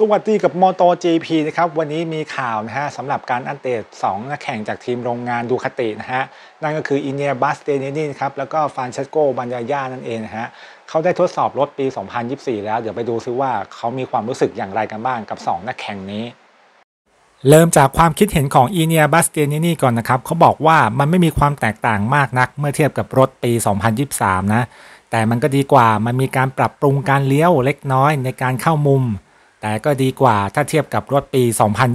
สวัสดีกับมอตอ GP นะครับวันนี้มีข่าวนะฮะสำหรับการอัปเดต2นักแข่งจากทีมโรงงานดูคตินะฮะนั่นก็คืออินเนียบัสเตเนนี่ครับแล้วก็ฟานเชสโกบันยาญานั่นเองนะฮะเขาได้ทดสอบรถปี 2024 แล้วเดี๋ยวไปดูซิว่าเขามีความรู้สึกอย่างไรกันบ้างกับ 2 นักแข่งนี้ เริ่มจากความคิดเห็นของอินเนียบัสเตเนินี่ก่อนนะครับเขาบอกว่ามันไม่มีความแตกต่างมากนักเมื่อเทียบกับรถปี 2023นะแต่มันก็ดีกว่ามันมีการปรับปรุงการเลี้ยวเล็กน้อยในการเข้ามุมแต่ก็ดีกว่าถ้าเทียบกับรถปี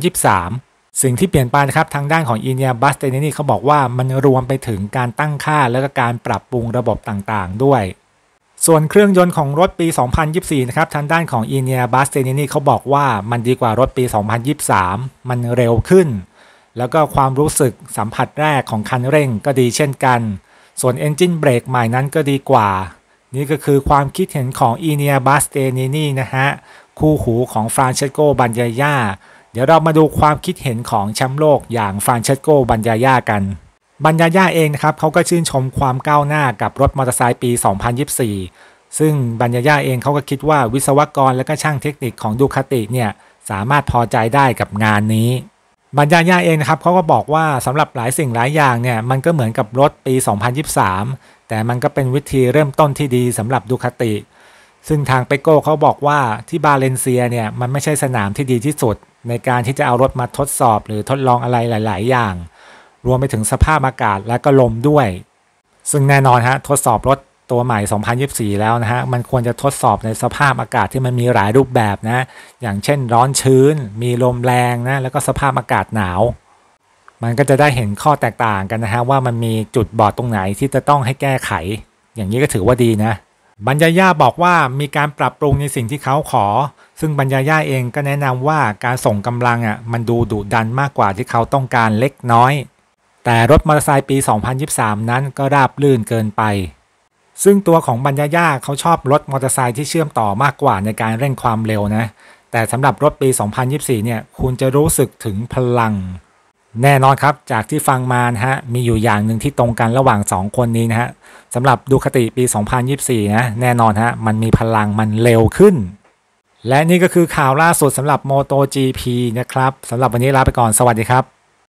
2023 สิ่งที่เปลี่ยนไปนะครับทางด้านของอีเนียบัสเตนนี่เขาบอกว่ามันรวมไปถึงการตั้งค่าและก็การปรับปรุงระบบต่างๆด้วย ส่วนเครื่องยนต์ของรถปี 2024นะครับทางด้านของอีเนียบัสเตนนี่เขาบอกว่ามันดีกว่ารถปี 2023 มันเร็วขึ้น แล้วก็ความรู้สึกสัมผัสแรกของคันเร่งก็ดีเช่นกัน ส่วนเอนจินเบรกใหม่นั้นก็ดีกว่า นี่ก็คือความคิดเห็นของอีเนียบัสเตนนี่นะฮะคู่หูของฟรานเชสโกบันยาย่าเดี๋ยวเรามาดูความคิดเห็นของแชมป์โลกอย่างฟรานเชสโกบันยาย่ากันบันยาย่าเองนะครับเขาก็ชื่นชมความก้าวหน้ากับรถมอเตอร์ไซค์ปี 2024 ซึ่งบันยาย่าเองเขาก็คิดว่าวิศวกรและก็ช่างเทคนิคของดูคาติเนี่ยสามารถพอใจได้กับงานนี้บันยายาเองนะครับเขาก็บอกว่าสำหรับหลายสิ่งหลายอย่างเนี่ยมันก็เหมือนกับรถปี 2023 แต่มันก็เป็นวิธีเริ่มต้นที่ดีสำหรับดูคาติซึ่งทางเปโก้เขาบอกว่าที่บาเลนเซียเนี่ย มันไม่ใช่สนามที่ดีที่สุด ในการที่จะเอารถมาทดสอบ หรือทดลองอะไรหลาย ๆ อย่าง รวมไปถึงสภาพอากาศและก็ลมด้วย ซึ่งแน่นอนฮะทดสอบรถตัวใหม่ 2024 แล้วนะฮะมันควรจะทดสอบในสภาพอากาศที่มันมีหลายรูปแบบนะ อย่างเช่นร้อนชื้น มีลมแรงนะแล้วก็สภาพอากาศหนาว มันก็จะได้เห็นข้อแตกต่างกันนะฮะว่ามันมีจุดบอดตรงไหนที่จะต้องให้แก้ไข อย่างนี้ก็ถือว่าดีนะบรรยายาบอกว่ามีการปรับปรุงในสิ่งที่เขาขอ ซึ่งบรรยายาเองก็แนะนำว่าการส่งกำลังอ่ะมันดูดุดันมากกว่าที่เขาต้องการเล็กน้อย แต่รถมอเตอร์ไซค์ปี 2023 นั้นก็ราบลื่นเกินไป ซึ่งตัวของบรรยายาเขาชอบรถมอเตอร์ไซค์ที่เชื่อมต่อมากกว่าในการเร่งความเร็วนะ แต่สำหรับรถปี 2024เนี่ยคุณจะรู้สึกถึงพลังแน่นอนครับ จากที่ฟังมานะฮะมีอยู่อย่างหนึ่งที่ตรงกันระหว่าง 2 คนนี้นะฮะสำหรับดูคติปี 2024นะแน่นอนฮะมันมีพลังมันเร็วขึ้น และนี่ก็คือข่าวล่าสุดสำหรับ MotoGP นะครับสำหรับวันนี้ลาไปก่อนสวัสดีครับ